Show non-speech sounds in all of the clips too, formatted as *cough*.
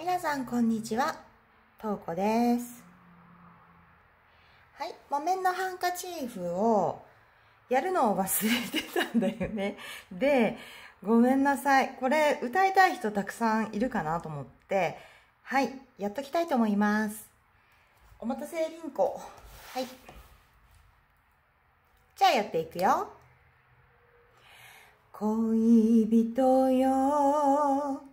皆さんこんにちは、とうこです。はい、木綿のハンカチーフをやるのを忘れてたんだよね。で、ごめんなさい。これ歌いたい人たくさんいるかなと思って、はい、やっときたいと思います。お待たせりんこはい。じゃあやっていくよ。恋人よ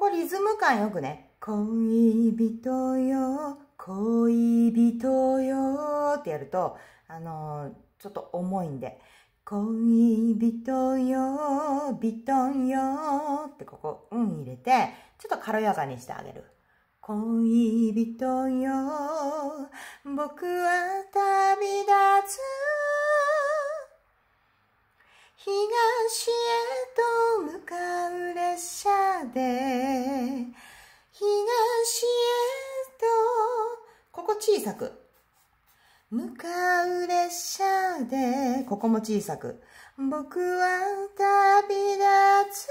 こリズム感よくね。恋人よ、恋人よってやると、あのー、ちょっと重いんで、恋人よ、ビトンよってここ、うん入れて、ちょっと軽やかにしてあげる。恋人よ、僕は旅立つ。東へと向かう列車で小さく。向かう列車で、ここも小さく。僕は旅立つ。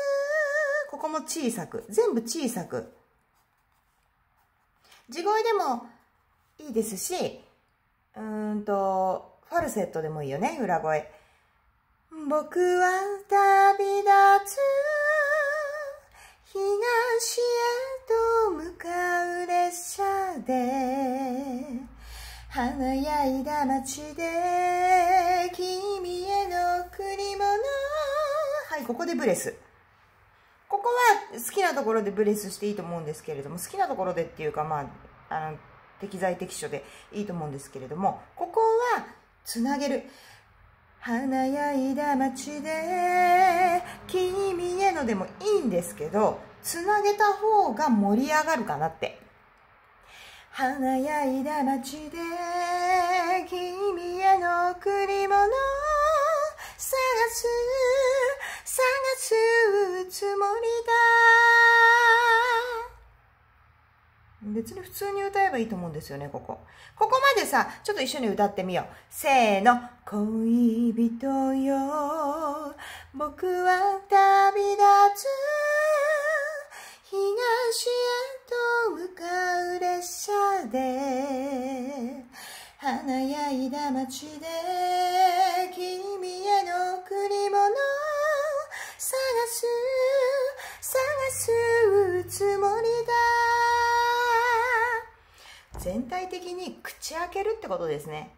ここも小さく。全部小さく。地声でもいいですし、うんと、ファルセットでもいいよね、裏声。僕は旅立つ。東へと向かう列車で華やいだ街で君への贈り物はいここでブレスここは好きなところでブレスしていいと思うんですけれども好きなところでっていうかまああの適材適所でいいと思うんですけれどもここはつなげる華やいだ街で君へのでもいいんですけどつなげた方が盛り上がるかなって華やいだ街で君への贈り物探す探すつもりだ別に普通に歌えばいいと思うんですよね、ここ。ここまでさ、ちょっと一緒に歌ってみよう。せーの。恋人よ、僕は旅立つ。東へと向かう列車で、華やいだ街で、全体的に口開けるってことですね。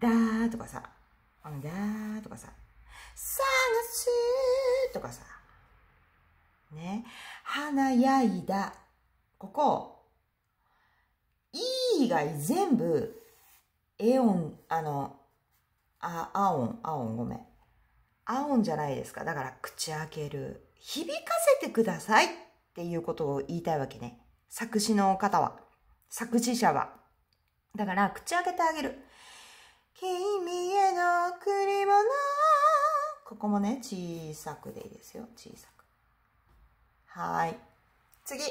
だーとかさ、だーとかさ、探すーとかさ、ね、華やいだ。ここ、い以外全部、えん、あの、あ、あ音、あ音、ごめん。あんじゃないですか。だから口開ける。響かせてくださいっていうことを言いたいわけね。作詞の方は。作詞者は。だから、口開けてあげる。君への贈り物。ここもね、小さくでいいですよ。小さく。はい。次。い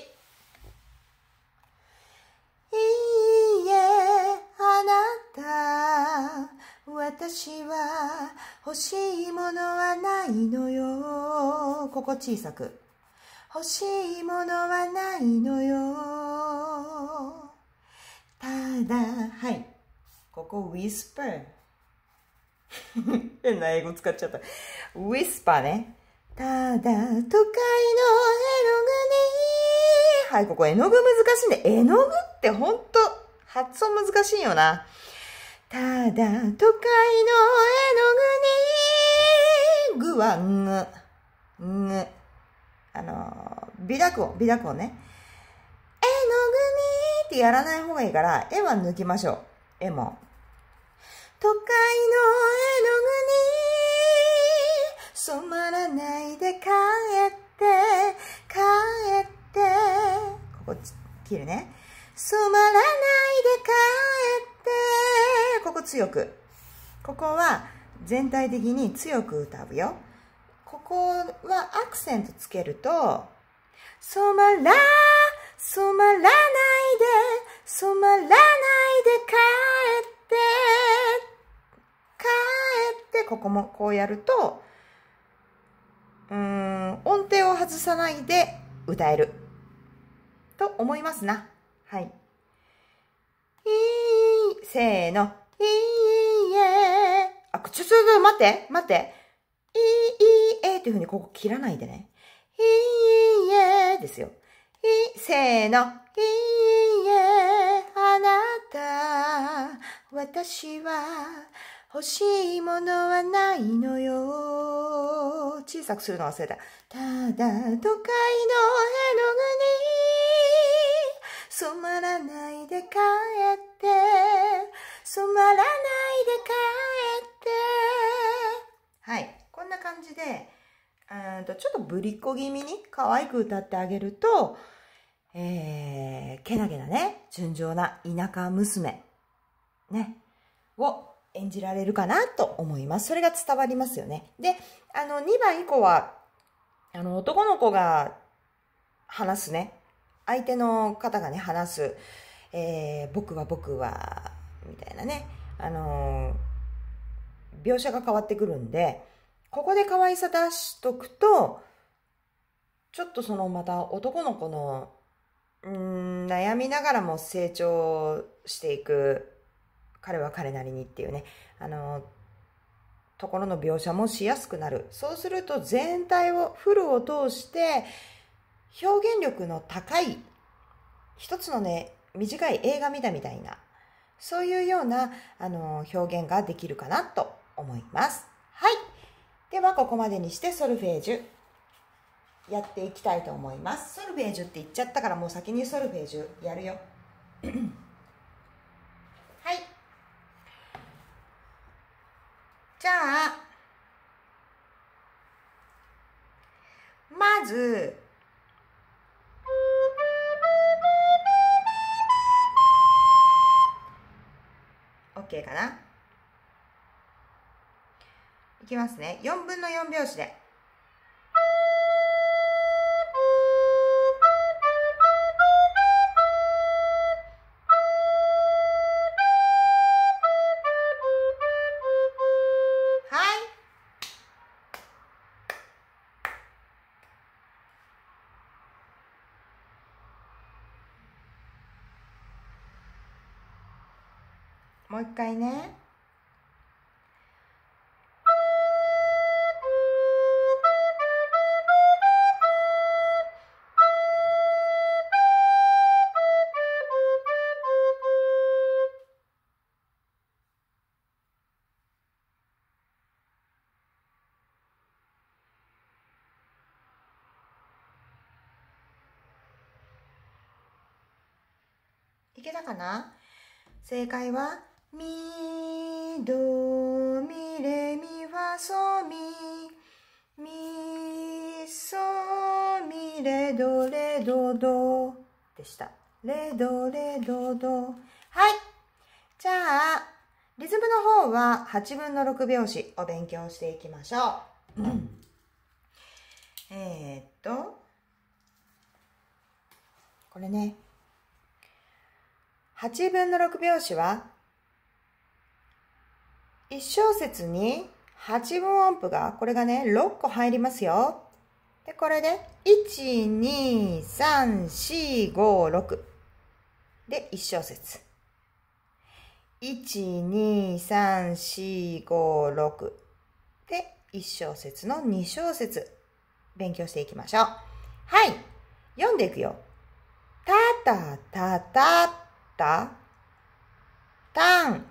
いえ、あなた。私は欲しいものはないのよ。ここ小さく。欲しいものはないのよ。ただ、はい。ここ、whisper。*laughs* 変な英語使っちゃった。whisper ね。ただ、都会の絵の具に。はい、ここ、絵の具難しいん絵の具ってほんと、発音難しいよな。ただ、都会の絵の具に。具は、ん、ん、あの、美濁音、美濁音ね。ってやらない方がいいから、絵は抜きましょう。絵も。都会の絵の具に染まらないで帰って、帰って、ここ切るね。染まらないで帰って、ここ強く。ここは全体的に強く歌うよ。ここはアクセントつけると、染まらない染まらないで染まらないで帰って帰ってここもこうやるとうん音程を外さないで歌えると思いますなはいいいせーのいいえあちょちょ待って待っていいえっていうふうにここ切らないでねいいえですよい、せーの、いいえ、あなた、私は、欲しいものはないのよ。小さくするの忘れた。ただ、都会のへの具に、染まらないで帰って、染まらないで帰って。はい。こんな感じで、うんとちょっとぶりっこ気味に可愛く歌ってあげると、えー、けなげなね、純情な田舎娘、ね、を演じられるかなと思います。それが伝わりますよね。で、あの、2番以降は、あの、男の子が話すね、相手の方がね、話す、えー、僕は僕は、みたいなね、あのー、描写が変わってくるんで、ここで可愛さ出しとくと、ちょっとそのまた男の子のうん、悩みながらも成長していく、彼は彼なりにっていうね、あの、ところの描写もしやすくなる。そうすると全体を、フルを通して、表現力の高い、一つのね、短い映画見たみたいな、そういうような、あの、表現ができるかなと思います。はい。では、ここまでにしてソルフェージュ。やっていきたいと思いますソルベージュって言っちゃったからもう先にソルベージュやるよ *coughs* はいじゃあまずオッケーかないきますね4分の4拍子でもう一回ね。いけたかな正解はみどみれみファソみみそみれどれどどでしたレどれどどはいじゃあリズムの方は8分の6拍子お勉強していきましょう、えー、っとこれね8分の6拍子は1小節に8分音符が、これがね、6個入りますよ。で、これで、1、2、3、4、5、6。で、1小節。1、2、3、4、5、6。で、1小節の2小節。勉強していきましょう。はい。読んでいくよ。たたたたた。たん、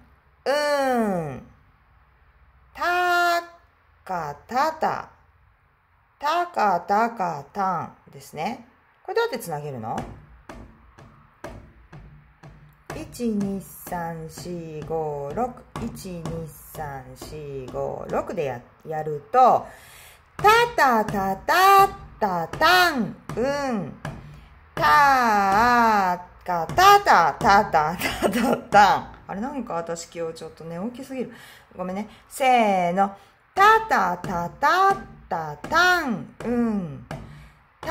うん。たかたた。たかたかたんですね。これどうやってつなげるの ?12345612345 でややると、たたたたたたん、うん、たーかたたたたたたたん。あれなんか私今日ちょっと寝起きすぎる。ごめんね。せーの。たたたたたたん、うん。た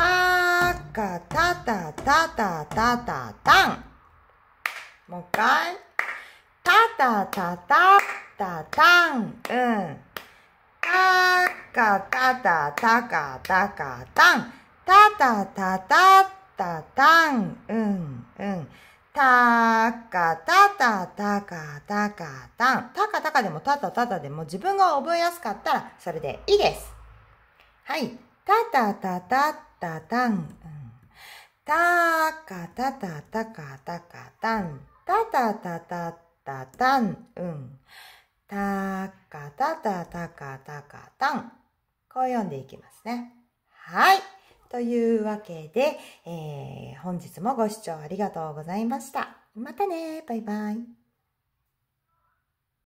かたたたたたたたん。もう一回。たたたたたたん、うん。たかたたたかたかたん。たたたたたたん、うん、うん。たかたたたかたかたん。たかたかでもたたたたでも自分が覚えやすかったらそれでいいです。はい。たたたたたたん。たかたたたかたかたん。たたたたたたん。うん。たかたたたかたかたん。こう読んでいきますね。はい。というわけで、えー、本日もご視聴ありがとうございました。またねバイバイ。